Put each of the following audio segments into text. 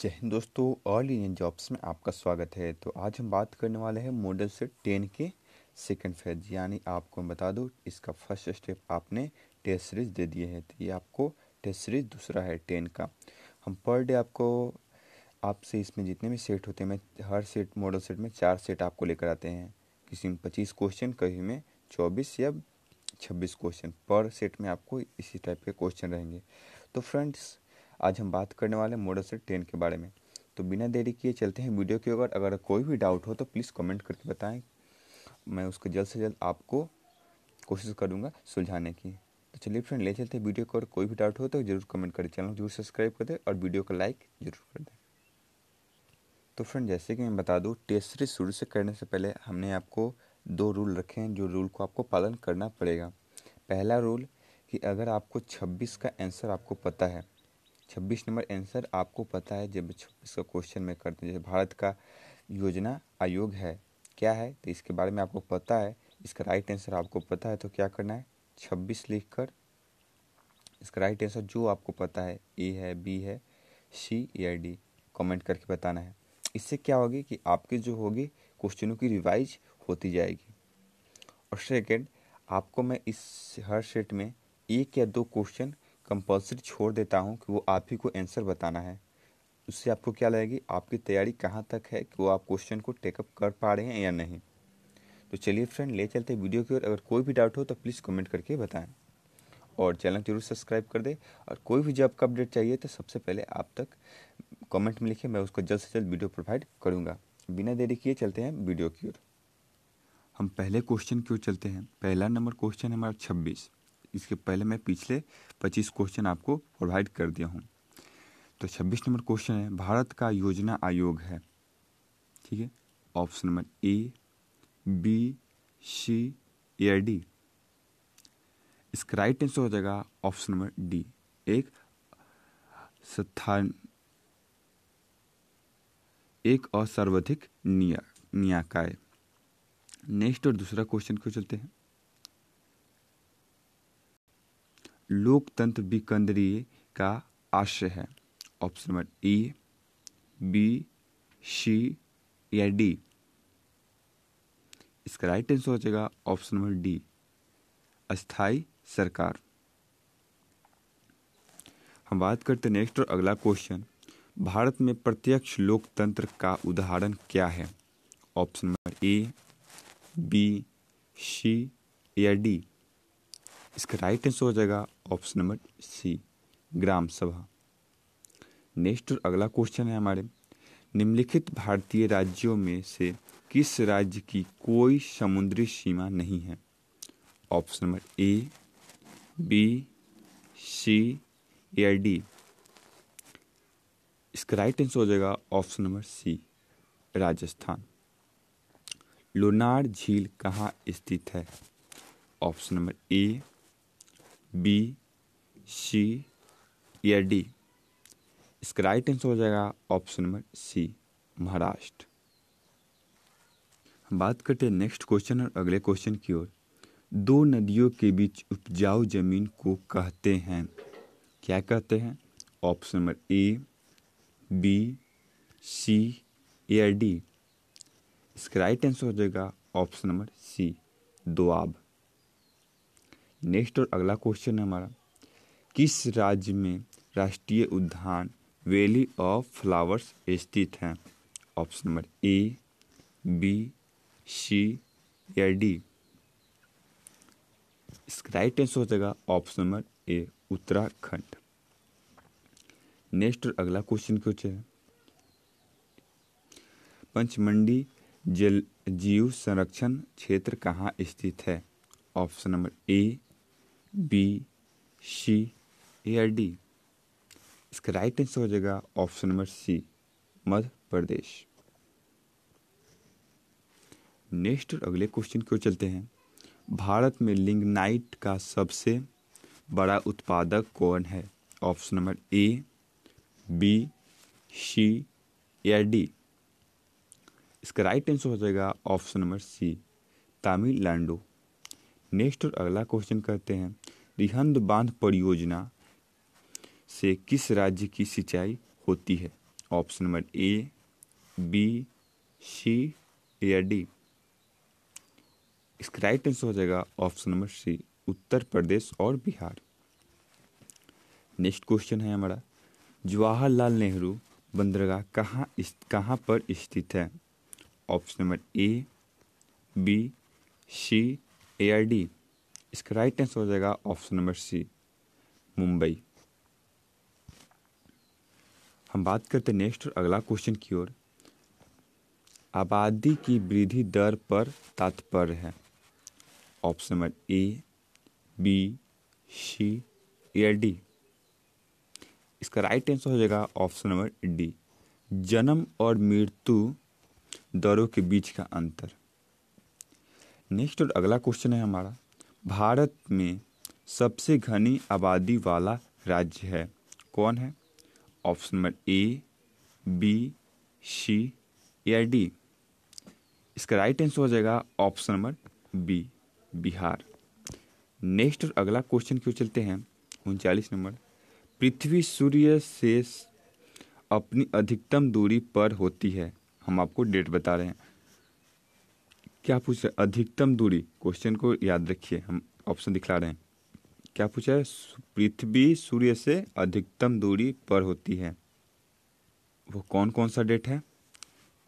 जय हिंद दोस्तों all Indian jobs में आपका स्वागत है तो आज हम बात करने वाले हैं मॉडल से टेन के सेकंड फेज यानी आपको मैं बता दूँ इसका फर्स्ट स्टेप आपने टेस्ट सीरीज दे दिए है तो ये आपको टेस्ट सीरीज दूसरा है टेन का हम पर डे आपको आपसे इसमें जितने भी सेट होते हैं मैं हर सेट मॉडल सेट में चार सेट आपको लेकर आते हैं किसी में पच्चीस क्वेश्चन कहीं में चौबीस या छब्बीस क्वेश्चन पर सेट में आपको इसी टाइप के क्वेश्चन रहेंगे तो फ्रेंड्स आज हम बात करने वाले मोडल से ट्रेन के बारे में तो बिना देरी किए चलते हैं वीडियो के अगर अगर कोई भी डाउट हो तो प्लीज़ कमेंट करके बताएं मैं उसको जल्द से जल्द आपको कोशिश करूँगा सुलझाने की तो चलिए फ्रेंड ले चलते हैं वीडियो को अगर कोई भी डाउट हो तो जरूर कमेंट करें चैनल को जरूर सब्सक्राइब कर दें और वीडियो को लाइक जरूर कर दें तो फ्रेंड जैसे कि मैं बता दूँ टेस्ट सीरीज शुरू से करने से पहले हमने आपको दो रूल रखे हैं जो रूल को आपको पालन करना पड़ेगा पहला रूल कि अगर आपको 26 का आंसर आपको पता है छब्बीस नंबर आंसर आपको पता है जब छब्बीस का क्वेश्चन में करते हैं जैसे भारत का योजना आयोग है क्या है तो इसके बारे में आपको पता है इसका राइट आंसर आपको पता है तो क्या करना है छब्बीस लिख कर इसका राइट आंसर जो आपको पता है ए है बी है सी या डी कमेंट करके बताना है इससे क्या होगी कि आपकी जो होगी क्वेश्चनों की रिवाइज होती जाएगी और सेकेंड आपको मैं इस हर सेट में एक या दो क्वेश्चन कंपलसरी छोड़ देता हूँ कि वो आप ही को आंसर बताना है उससे आपको क्या लगेगी आपकी तैयारी कहाँ तक है कि वो आप क्वेश्चन को टेकअप कर पा रहे हैं या नहीं तो चलिए फ्रेंड ले चलते हैं वीडियो की ओर अगर कोई भी डाउट हो तो प्लीज़ कमेंट करके बताएं और चैनल जरूर सब्सक्राइब कर दे और कोई भी जॉब का अपडेट चाहिए तो सबसे पहले आप तक कमेंट में लिखे मैं उसको जल्द से जल्द वीडियो प्रोवाइड करूँगा बिना देरी किए चलते हैं वीडियो की ओर हम पहले क्वेश्चन की ओर चलते हैं पहला नंबर क्वेश्चन है हमारा छब्बीस इसके पहले मैं पिछले पच्चीस क्वेश्चन आपको प्रोवाइड कर दिया हूँ तो छब्बीस नंबर क्वेश्चन है भारत का योजना आयोग है ठीक है option number A B C या डी इसका राइट आंसर हो जाएगा ऑप्शन नंबर डी एक स्थान एक और सर्वाधिक निया नियाकाय नेक्स्ट और दूसरा क्वेश्चन क्यों चलते हैं लोकतंत्र विकंद्रीय का आशय है ऑप्शन नंबर ई बी सी या डी इसका राइट आंसर हो जाएगा ऑप्शन नंबर डी अस्थाई सरकार हम बात करते हैं नेक्स्ट और अगला क्वेश्चन भारत में प्रत्यक्ष लोकतंत्र का उदाहरण क्या है option number A B C या डी इसका राइट आंसर हो जाएगा ऑप्शन नंबर सी ग्राम सभा नेक्स्ट और अगला क्वेश्चन है हमारे निम्नलिखित भारतीय राज्यों में से किस राज्य की कोई समुद्री सीमा नहीं है option number A B C या डी इसका राइट आंसर हो जाएगा option number C Rajasthan Lonar झील कहाँ स्थित है option number A B C या डी इसका राइट आंसर हो जाएगा ऑप्शन नंबर सी महाराष्ट्र हम बात करते हैं नेक्स्ट क्वेश्चन और अगले क्वेश्चन की ओर दो नदियों के बीच उपजाऊ जमीन को कहते हैं क्या कहते हैं option number A B C या डी इसका राइट आंसर हो जाएगा option number C Doab next और अगला क्वेश्चन है हमारा किस राज्य में राष्ट्रीय उद्यान वैली ऑफ फ्लावर्स स्थित हैं option number A B C या डी इसका राइट आंसर हो जाएगा option number A Uttarakhand next और अगला क्वेश्चन क्यों है पंचमंडी जल जीव संरक्षण क्षेत्र कहाँ स्थित है option number A B C ए और डी इसका राइट आंसर हो जाएगा option number C Madhya Pradesh next और अगले क्वेश्चन की ओर चलते हैं भारत में लिंगनाइट का सबसे बड़ा उत्पादक कौन है option number A B C या डी इसका राइट आंसर हो जाएगा option number C Tamil Nadu next और अगला क्वेश्चन करते हैं रिहंद बांध परियोजना से किस राज्य की सिंचाई होती है option number A B C या डी इसका राइट आंसर हो जाएगा ऑप्शन नंबर सी उत्तर प्रदेश और बिहार नेक्स्ट क्वेश्चन है हमारा जवाहरलाल नेहरू बंदरगाह कहाँ कहाँ पर स्थित है option number A B C ए आई डी इसका राइट आंसर हो जाएगा ऑप्शन नंबर सी मुंबई हम बात करते हैं नेक्स्ट और अगला क्वेश्चन की ओर आबादी की वृद्धि दर पर तात्पर्य है option number A B C या डी इसका राइट आंसर हो जाएगा ऑप्शन नंबर डी जन्म और मृत्यु दरों के बीच का अंतर नेक्स्ट और अगला क्वेश्चन है हमारा भारत में सबसे घनी आबादी वाला राज्य है कौन है option number A B C या डी इसका राइट आंसर हो जाएगा option number B Bihar next और अगला क्वेश्चन क्यों चलते हैं उनचालीस नंबर पृथ्वी सूर्य से अपनी अधिकतम दूरी पर होती है हम आपको डेट बता रहे हैं क्या पूछ रहे अधिकतम दूरी क्वेश्चन को याद रखिए हम ऑप्शन दिखला रहे हैं क्या पूछा है पृथ्वी सूर्य से अधिकतम दूरी पर होती है वो कौन कौन सा डेट है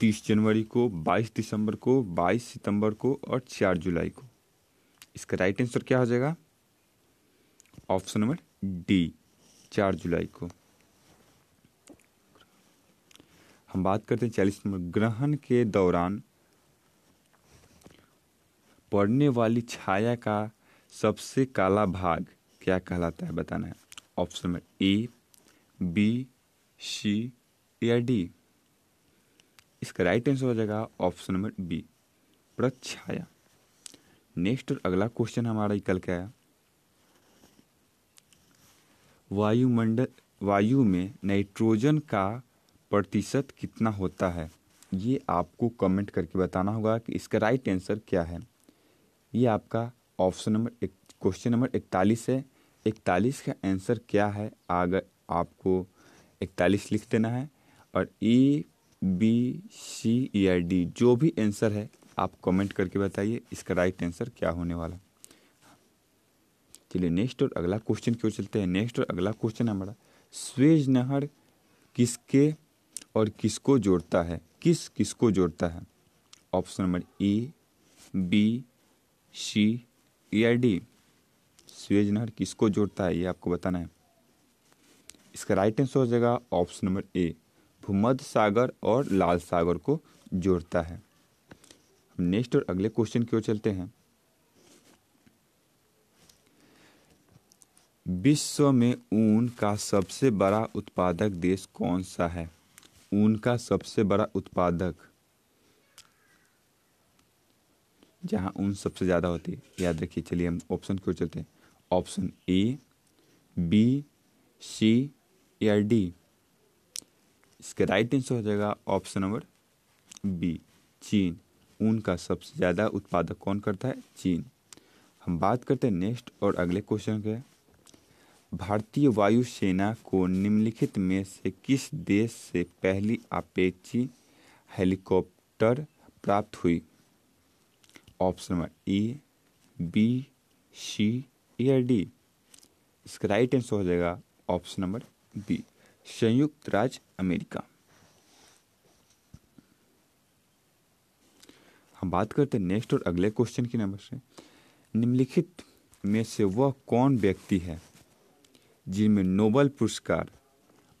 तीस जनवरी को बाईस दिसंबर को बाईस सितंबर को और चार जुलाई को इसका राइट आंसर क्या हो जाएगा ऑप्शन नंबर डी चार जुलाई को हम बात करते हैं चालीस नंबर ग्रहण के दौरान पड़ने वाली छाया का सबसे काला भाग क्या कहलाता है बताना है ऑप्शन में ए बी सी या डी इसका राइट आंसर हो जाएगा ऑप्शन नंबर बी प्रछाया नेक्स्ट और अगला क्वेश्चन हमारा कल का आया वायुमंडल वायु में नाइट्रोजन का प्रतिशत कितना होता है ये आपको कमेंट करके बताना होगा कि इसका राइट आंसर क्या है ये आपका ऑप्शन नंबर क्वेश्चन नंबर इकतालीस है इकतालीस का आंसर क्या है आगे आपको इकतालीस लिख देना है और ई B C E I D जो भी आंसर है आप कमेंट करके बताइए इसका राइट आंसर क्या होने वाला चलिए नेक्स्ट और अगला क्वेश्चन क्यों चलते हैं नेक्स्ट और अगला क्वेश्चन हमारा स्वेज नहर किसके और किसको जोड़ता है किस किसको जोड़ता है option number A B C ई e आई डी स्वेज नहर किसको जोड़ता है ये आपको बताना है इसका राइट आंसर हो जाएगा ऑप्शन नंबर ए भूमध्य सागर और लाल सागर को जोड़ता है नेक्स्ट और अगले क्वेश्चन की ओर चलते हैं विश्व में ऊन का सबसे बड़ा उत्पादक देश कौन सा है ऊन का सबसे बड़ा उत्पादक जहाँ ऊन सबसे ज़्यादा होती है याद रखिए चलिए हम ऑप्शन क्यों चलते हैं ऑप्शन ए बी सी या डी इसका राइट आंसर हो जाएगा ऑप्शन नंबर बी चीन ऊन का सबसे ज़्यादा उत्पादक कौन करता है चीन हम बात करते हैं नेक्स्ट और अगले क्वेश्चन के भारतीय वायुसेना को निम्नलिखित में से किस देश से पहली अपेक्षी हेलीकॉप्टर प्राप्त हुई option number A B C या डी इसका राइट आंसर हो जाएगा ऑप्शन नंबर बी संयुक्त राज्य अमेरिका हम बात करते हैं नेक्स्ट और अगले क्वेश्चन की नंबर से निम्नलिखित में से वह कौन व्यक्ति है जिनमें नोबल पुरस्कार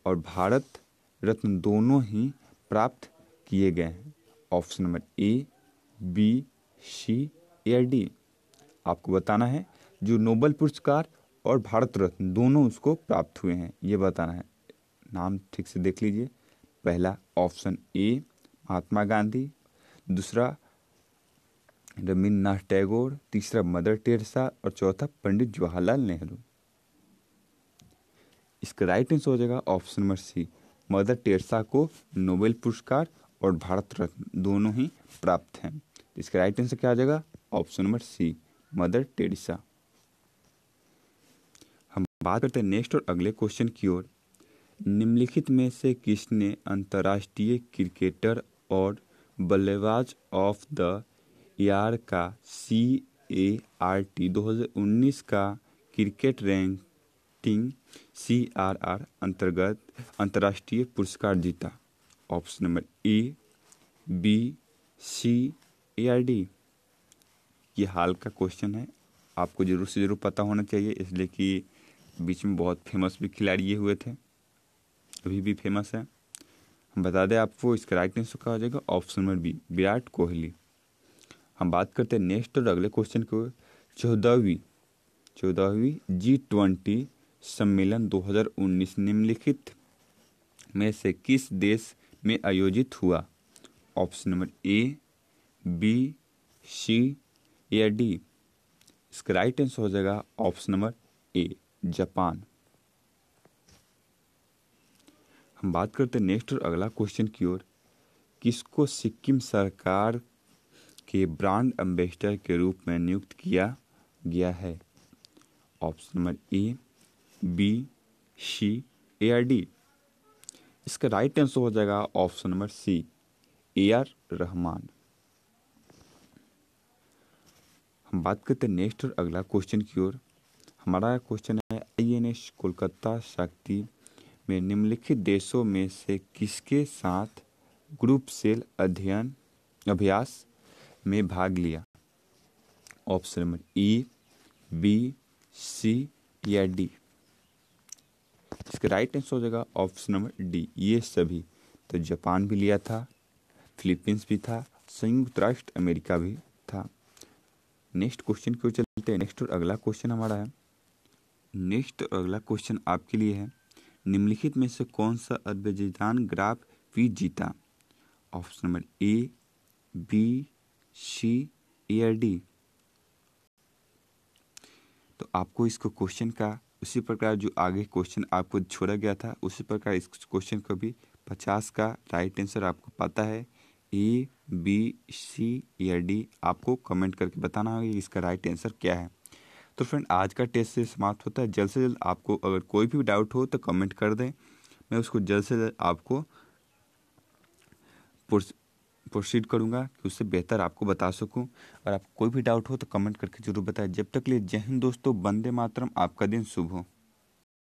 और भारत रत्न दोनों ही प्राप्त किए गए हैं option number A B C या डी आपको बताना है जो नोबल पुरस्कार और भारत रत्न दोनों उसको प्राप्त हुए हैं ये बताना है नाम ठीक से देख लीजिए पहला ऑप्शन ए महात्मा गांधी दूसरा रविन्द्रनाथ टैगोर तीसरा मदर टेरेसा और चौथा पंडित जवाहरलाल नेहरू इसका राइट आंसर हो जाएगा option number C Mother Teresa को नोबेल पुरस्कार और भारत रत्न दोनों ही प्राप्त हैं इसका राइट आंसर क्या आ जाएगा option number C Mother Teresa हम बात करते हैं नेक्स्ट और अगले क्वेश्चन की ओर निम्नलिखित में से किसने अंतर्राष्ट्रीय क्रिकेटर और बल्लेबाज ऑफ द ईयर का सी ए आर टी दो हज़ार उन्नीस का cricket ranking C R R अंतर्गत अंतर्राष्ट्रीय पुरस्कार जीता option number A B C ए ये हाल का क्वेश्चन है आपको ज़रूर से ज़रूर पता होना चाहिए इसलिए कि बीच में बहुत फेमस भी खिलाड़ी ये हुए थे अभी भी फेमस है हम बता दें आपको इसका राइट आंसर कहा जाएगा option number B Virat Kohli हम बात करते हैं नेक्स्ट और अगले क्वेश्चन के चौदहवीं चौदहवीं जी ट्वेंटी सम्मेलन 2019 निम्नलिखित में से किस देश में आयोजित हुआ option number A B C या डी इसका राइट आंसर हो जाएगा ऑप्शन नंबर ए जापान हम बात करते हैं नेक्स्ट और अगला क्वेश्चन की ओर किसको सिक्किम सरकार के ब्रांड एम्बेसडर के रूप में नियुक्त किया गया है option number A B C ए आर डी इसका राइट आंसर हो जाएगा ऑप्शन नंबर सी ए आर रहमान हम बात करते हैं नेक्स्ट और अगला क्वेश्चन की ओर हमारा क्वेश्चन है आई एन एस कोलकाता शक्ति में निम्नलिखित देशों में से किसके साथ ग्रुप सेल अध्ययन अभ्यास में भाग लिया ऑप्शन नंबर ई बी सी या डी इसका राइट आंसर हो जाएगा ऑप्शन नंबर डी ये सभी तो जापान भी लिया था फिलीपींस भी था संयुक्त राष्ट्र अमेरिका भी नेक्स्ट क्वेश्चन की ओर चलते हैं नेक्स्ट और अगला क्वेश्चन हमारा है नेक्स्ट और अगला क्वेश्चन आपके लिए है निम्नलिखित में से कौन सा अद्भुतान ग्राफ वी जीता option number A B C ए डी तो आपको इसको क्वेश्चन का उसी प्रकार जो आगे क्वेश्चन आपको छोड़ा गया था उसी प्रकार इस क्वेश्चन को भी पचास का राइट आंसर आपको पता है ए बी सी या डी आपको कमेंट करके बताना होगा इसका राइट आंसर क्या है तो फ्रेंड आज का टेस्ट से समाप्त होता है जल्द से जल्द आपको अगर कोई भी डाउट हो तो कमेंट कर दें मैं उसको जल्द से जल्द आपको प्रोसीड करूँगा कि उससे बेहतर आपको बता सकूँ और आप कोई भी डाउट हो तो कमेंट करके जरूर बताएं जब तक लिए जय हिंद दोस्तों बंदे मातरम आपका दिन शुभ हो